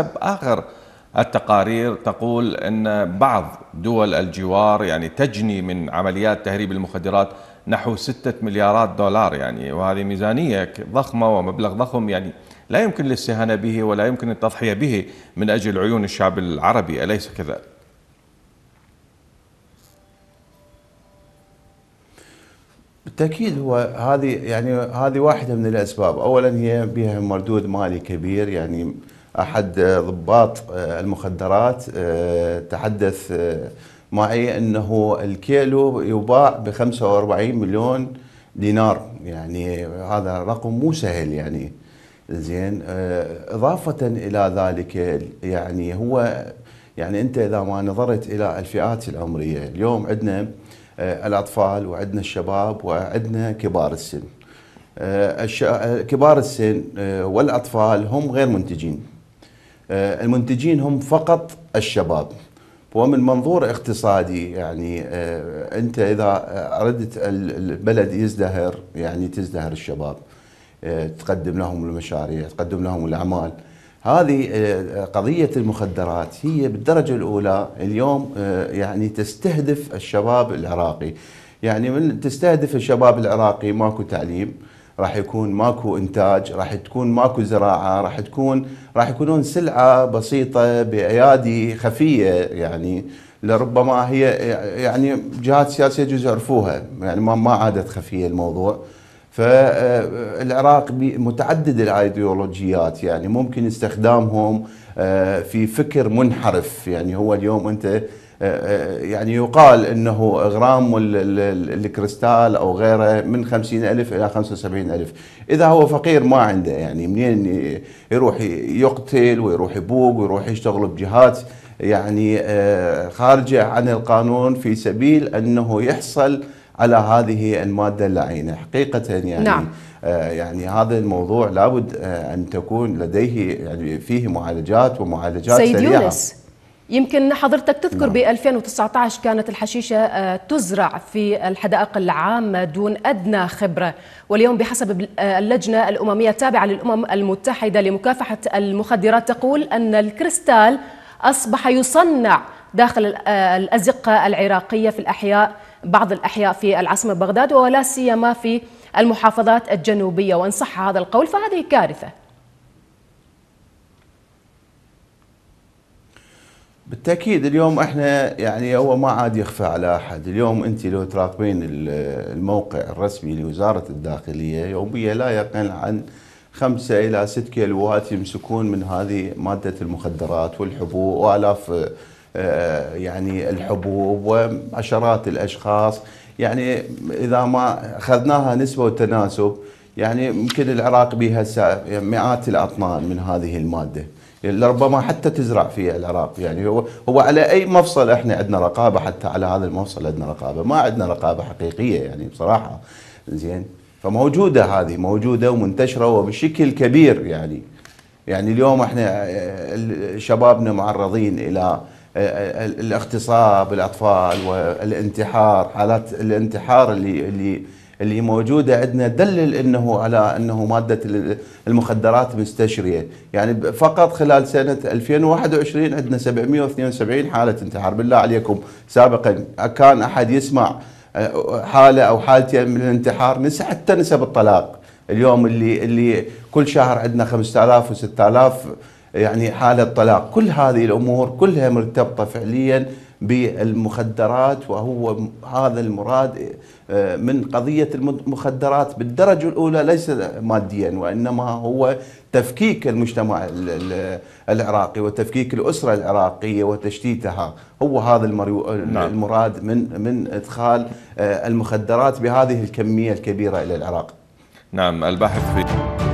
حسب آخر التقارير تقول أن بعض دول الجوار يعني تجني من عمليات تهريب المخدرات نحو ستة مليارات دولار يعني وهذه ميزانية ضخمة ومبلغ ضخم يعني لا يمكن الاستهانة به ولا يمكن التضحية به من أجل عيون الشعب العربي أليس كذلك؟ بالتاكيد هو هذه يعني هذه واحده من الاسباب، اولا هي بها مردود مالي كبير يعني احد آه، ضباط آه، المخدرات آه، تحدث معي انه الكيلو يباع ب 45 مليون دينار يعني هذا رقم مو سهل يعني زين اضافه الى ذلك يعني هو يعني انت اذا ما نظرت الى الفئات العمريه اليوم عندنا الاطفال وعندنا الشباب وعندنا كبار السن كبار السن والاطفال هم غير منتجين آه، المنتجين هم فقط الشباب ومن منظور اقتصادي يعني آه، انت اذا اردت البلد يزدهر يعني تزدهر الشباب آه، تقدم لهم المشاريع تقدم لهم الاعمال هذه قضيه المخدرات هي بالدرجه الاولى اليوم يعني تستهدف الشباب العراقي يعني من تستهدف الشباب العراقي ماكو تعليم راح يكون ماكو انتاج راح تكون ماكو زراعه راح تكون راح يكونون سلعه بسيطه بايادي خفيه يعني لربما هي يعني جهات سياسيه يجوز يعرفوها يعني ما عادت خفيه الموضوع فالعراق متعدد الايديولوجيات يعني ممكن استخدامهم آه، في فكر منحرف يعني هو اليوم انت آه، آه، يعني يقال أنه غرام الكريستال أو غيره من 50000 ألف إلى 75000 ألف إذا هو فقير ما عنده يعني منين يروح يقتل ويروح يبوق ويروح يشتغل بجهات يعني آه، خارجة عن القانون في سبيل أنه يحصل على هذه المادة اللعينة حقيقة يعني نعم. آه يعني هذا الموضوع لابد آه أن تكون لديه يعني فيه معالجات ومعالجات سيد سريعة سيد يونس يمكن حضرتك تذكر نعم. ب 2019 كانت الحشيشة آه، تزرع في الحدائق العامة دون أدنى خبرة واليوم بحسب آه، اللجنة الأممية التابعة للأمم المتحدة لمكافحة المخدرات تقول أن الكريستال أصبح يصنع داخل آه، الأزقة العراقية في الأحياء بعض الأحياء في العاصمة بغداد ولا سيما في المحافظات الجنوبية وإن صح هذا القول فهذه كارثة بالتاكيد اليوم احنا يعني هو ما عاد يخفى على احد، اليوم انت لو تراقبين الموقع الرسمي لوزاره الداخليه يوميا لا يقل عن خمسة إلى ست كيلوات يمسكون من هذه مادة المخدرات والحبوب وآلاف آه، يعني الحبوب وعشرات الأشخاص يعني إذا ما أخذناها نسبة وتناسب يعني يمكن العراق بها مئات الأطنان من هذه المادة لربما حتى تزرع في العراق يعني هو هو على اي مفصل احنا عندنا رقابه حتى على هذا المفصل عندنا رقابه ما عندنا رقابه حقيقيه يعني بصراحه زين فموجوده هذه موجوده ومنتشره وبشكل كبير يعني يعني اليوم احنا آه، شبابنا معرضين الى آه، الاغتصاب الاطفال والانتحار حالات الانتحار اللي اللي اللي موجوده عندنا دلل انه على انه ماده المخدرات مستشريه، يعني فقط خلال سنه 2021 عندنا 772 حاله انتحار، بالله عليكم سابقا كان احد يسمع آه، حاله او حالتين من الانتحار نسى حتى نسب الطلاق، اليوم اللي اللي كل شهر عندنا 5000 و6000 يعني حالة طلاق كل هذه الأمور كلها مرتبطة فعليا بالمخدرات وهو هذا المراد آه، من قضية المخدرات بالدرجة الأولى ليس ماديا وإنما هو تفكيك المجتمع العراقي وتفكيك الأسرة العراقية وتشتيتها هو هذا نعم. المراد من من إدخال آه، المخدرات بهذه الكمية الكبيرة إلى العراق نعم الباحث في